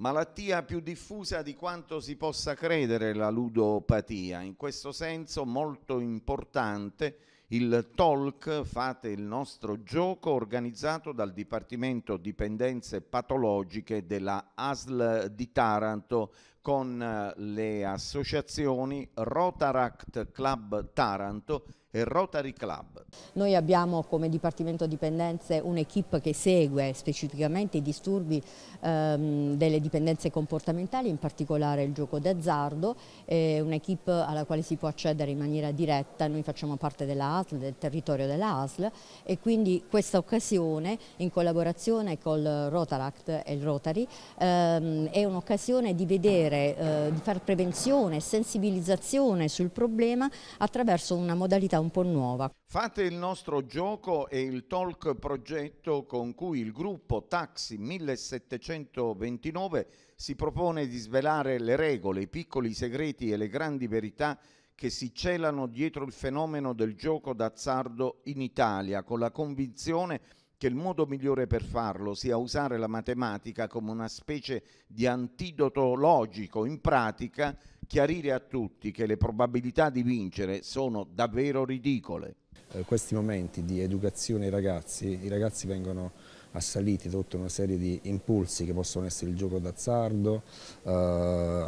malattia più diffusa di quanto si possa credere la ludopatia. In questo senso molto importante il talk Fate il nostro gioco organizzato dal Dipartimento Dipendenze Patologiche della ASL di Taranto con eh, le associazioni Rotaract Club Taranto e Rotary Club. Noi abbiamo come Dipartimento Dipendenze un'equipe che segue specificamente i disturbi ehm, delle dipendenze comportamentali, in particolare il gioco d'azzardo, è un'equipe alla quale si può accedere in maniera diretta, noi facciamo parte della ASL, del territorio della ASL e quindi questa occasione in collaborazione col Rotaract e il Rotary ehm, è un'occasione di vedere, eh, di fare prevenzione, e sensibilizzazione sul problema attraverso una modalità un po' nuova. Fate il nostro gioco e il talk progetto con cui il gruppo Taxi 1729 si propone di svelare le regole, i piccoli segreti e le grandi verità che si celano dietro il fenomeno del gioco d'azzardo in Italia, con la convinzione che che il modo migliore per farlo sia usare la matematica come una specie di antidoto logico, in pratica chiarire a tutti che le probabilità di vincere sono davvero ridicole. Eh, questi momenti di educazione ai ragazzi, i ragazzi vengono assaliti da tutta una serie di impulsi che possono essere il gioco d'azzardo, eh,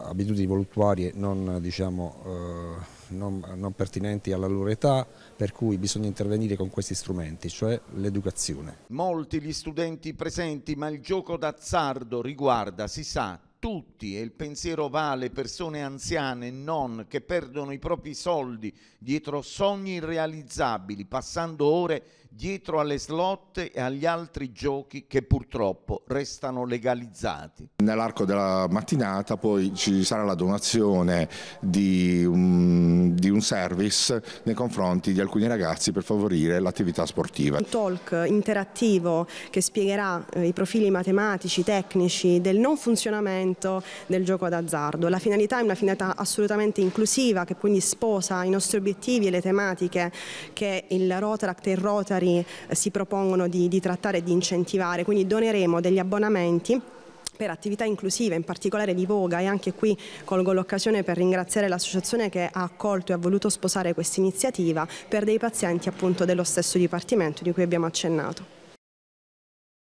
abitudini voluttuarie non, diciamo, eh, non, non pertinenti alla loro età, per cui bisogna intervenire con questi strumenti, cioè l'educazione. Molti gli studenti presenti, ma il gioco d'azzardo riguarda, si sa, tutti, e il pensiero va alle persone anziane e non, che perdono i propri soldi dietro sogni irrealizzabili, passando ore dietro alle slot e agli altri giochi che purtroppo restano legalizzati. Nell'arco della mattinata poi ci sarà la donazione di un, di un service nei confronti di alcuni ragazzi per favorire l'attività sportiva. Un talk interattivo che spiegherà eh, i profili matematici, tecnici del non funzionamento trattamento del gioco d'azzardo. La finalità è una finalità assolutamente inclusiva che quindi sposa i nostri obiettivi e le tematiche che il Rotaract e il Rotary eh, si propongono di, di trattare e di incentivare, quindi doneremo degli abbonamenti per attività inclusive, in particolare di Voga e anche qui colgo l'occasione per ringraziare l'associazione che ha accolto e ha voluto sposare questa iniziativa per dei pazienti appunto dello stesso dipartimento di cui abbiamo accennato.